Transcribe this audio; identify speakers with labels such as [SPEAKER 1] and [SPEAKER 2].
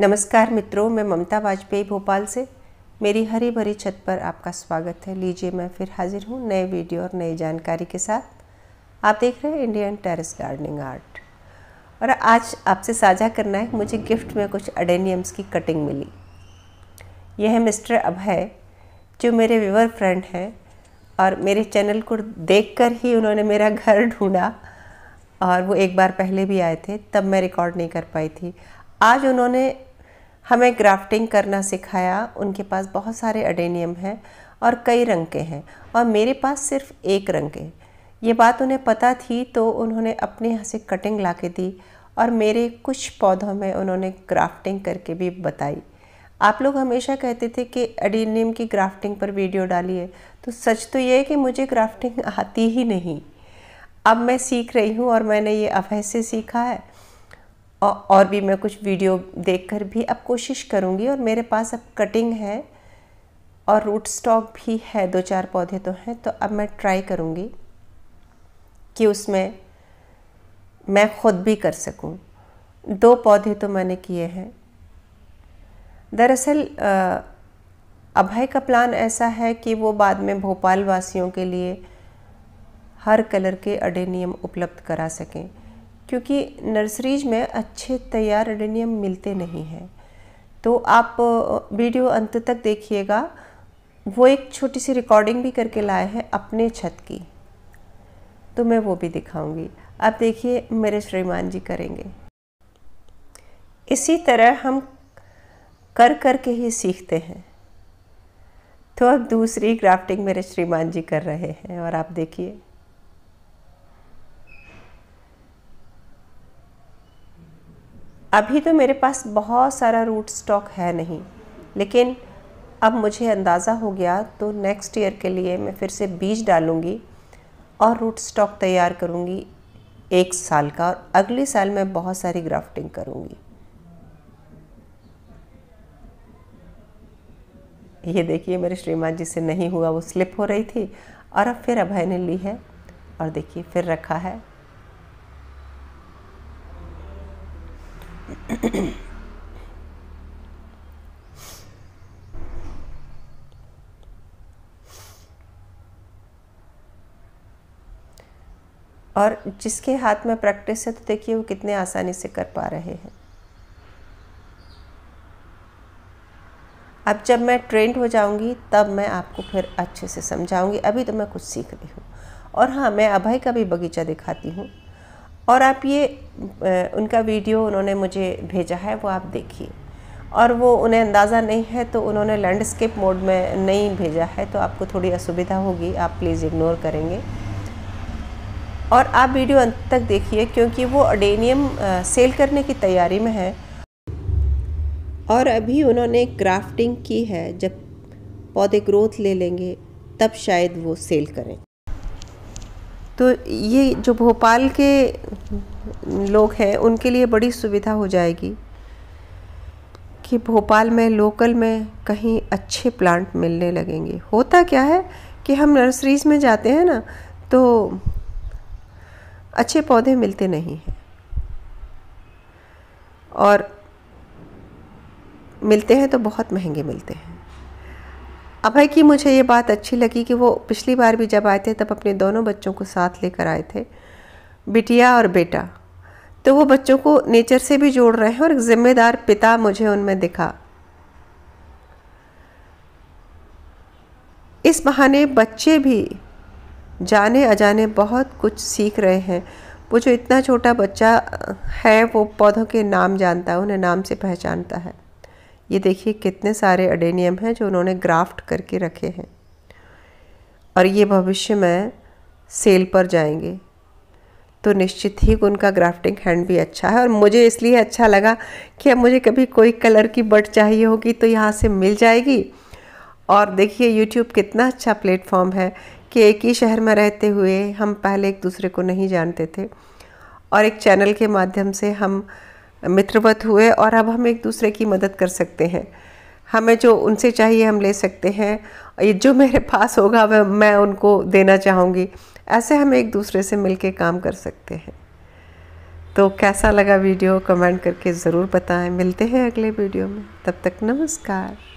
[SPEAKER 1] नमस्कार मित्रों मैं ममता वाजपेयी भोपाल से मेरी हरी भरी छत पर आपका स्वागत है लीजिए मैं फिर हाजिर हूँ नए वीडियो और नई जानकारी के साथ आप देख रहे हैं इंडियन टेरिस गार्डनिंग आर्ट और आज आपसे साझा करना है कि मुझे गिफ्ट में कुछ अडेनियम्स की कटिंग मिली यह है मिस्टर अभय जो मेरे व्यूवर फ्रेंड हैं और मेरे चैनल को देख ही उन्होंने मेरा घर ढूँढा और वो एक बार पहले भी आए थे तब मैं रिकॉर्ड नहीं कर पाई थी आज उन्होंने हमें ग्राफ्टिंग करना सिखाया उनके पास बहुत सारे अडेनियम हैं और कई रंग के हैं और मेरे पास सिर्फ एक रंग के ये बात उन्हें पता थी तो उन्होंने अपने यहाँ से कटिंग ला के दी और मेरे कुछ पौधों में उन्होंने ग्राफ्टिंग करके भी बताई आप लोग हमेशा कहते थे कि अडेनियम की ग्राफ्टिंग पर वीडियो डालिए तो सच तो ये है कि मुझे ग्राफ्टिंग आती ही नहीं अब मैं सीख रही हूँ और मैंने ये अभय से सीखा है और भी मैं कुछ वीडियो देखकर भी अब कोशिश करूँगी और मेरे पास अब कटिंग है और रूट स्टॉक भी है दो चार पौधे तो हैं तो अब मैं ट्राई करूँगी कि उसमें मैं खुद भी कर सकूँ दो पौधे तो मैंने किए हैं दरअसल अभय का प्लान ऐसा है कि वो बाद में भोपाल वासियों के लिए हर कलर के अडेनियम उपलब्ध करा सकें क्योंकि नर्सरीज में अच्छे तैयार एडेनियम मिलते नहीं हैं तो आप वीडियो अंत तक देखिएगा वो एक छोटी सी रिकॉर्डिंग भी करके लाए हैं अपने छत की तो मैं वो भी दिखाऊंगी आप देखिए मेरे श्रीमान जी करेंगे इसी तरह हम कर कर के ही सीखते हैं तो अब दूसरी ग्राफ्टिंग मेरे श्रीमान जी कर रहे हैं और आप देखिए अभी तो मेरे पास बहुत सारा रूट स्टॉक है नहीं लेकिन अब मुझे अंदाज़ा हो गया तो नेक्स्ट ईयर के लिए मैं फिर से बीज डालूँगी और रूट स्टॉक तैयार करूँगी एक साल का और अगले साल मैं बहुत सारी ग्राफ्टिंग करूँगी ये देखिए मेरे श्रीमान जी से नहीं हुआ वो स्लिप हो रही थी और अब फिर अभय ने ली है और देखिए फिर रखा है और जिसके हाथ में प्रैक्टिस है तो देखिए वो कितने आसानी से कर पा रहे हैं अब जब मैं ट्रेंड हो जाऊंगी तब मैं आपको फिर अच्छे से समझाऊंगी अभी तो मैं कुछ सीख रही हूँ और हाँ मैं अभय का भी बगीचा दिखाती हूँ और आप ये उनका वीडियो उन्होंने मुझे भेजा है वो आप देखिए और वो उन्हें अंदाज़ा नहीं है तो उन्होंने लैंडस्केप मोड में नहीं भेजा है तो आपको थोड़ी असुविधा होगी आप प्लीज़ इग्नोर करेंगे और आप वीडियो अंत तक देखिए क्योंकि वो अडेनियम सेल करने की तैयारी में है और अभी उन्होंने क्राफ्टिंग की है जब पौधे ग्रोथ ले लेंगे तब शायद वो सेल करें तो ये जो भोपाल के लोग हैं उनके लिए बड़ी सुविधा हो जाएगी कि भोपाल में लोकल में कहीं अच्छे प्लांट मिलने लगेंगे होता क्या है कि हम नर्सरीज़ में जाते हैं ना तो अच्छे पौधे मिलते नहीं हैं और मिलते हैं तो बहुत महंगे मिलते हैं अभय की मुझे ये बात अच्छी लगी कि वो पिछली बार भी जब आए थे तब अपने दोनों बच्चों को साथ लेकर आए थे बिटिया और बेटा तो वो बच्चों को नेचर से भी जोड़ रहे हैं और एक जिम्मेदार पिता मुझे उनमें दिखा इस बहाने बच्चे भी जाने अजाने बहुत कुछ सीख रहे हैं वो जो इतना छोटा बच्चा है वो पौधों के नाम जानता है उन्हें नाम से पहचानता है ये देखिए कितने सारे अडेनियम हैं जो उन्होंने ग्राफ्ट करके रखे हैं और ये भविष्य में सेल पर जाएंगे तो निश्चित ही उनका ग्राफ्टिंग हैंड भी अच्छा है और मुझे इसलिए अच्छा लगा कि अब मुझे कभी कोई कलर की बट चाहिए होगी तो यहाँ से मिल जाएगी और देखिए यूट्यूब कितना अच्छा प्लेटफॉर्म है कि एक ही शहर में रहते हुए हम पहले एक दूसरे को नहीं जानते थे और एक चैनल के माध्यम से हम मित्रवत हुए और अब हम एक दूसरे की मदद कर सकते हैं हमें जो उनसे चाहिए हम ले सकते हैं ये जो मेरे पास होगा वह मैं उनको देना चाहूँगी ऐसे हम एक दूसरे से मिल काम कर सकते हैं तो कैसा लगा वीडियो कमेंट करके ज़रूर बताएं मिलते हैं अगले वीडियो में तब तक नमस्कार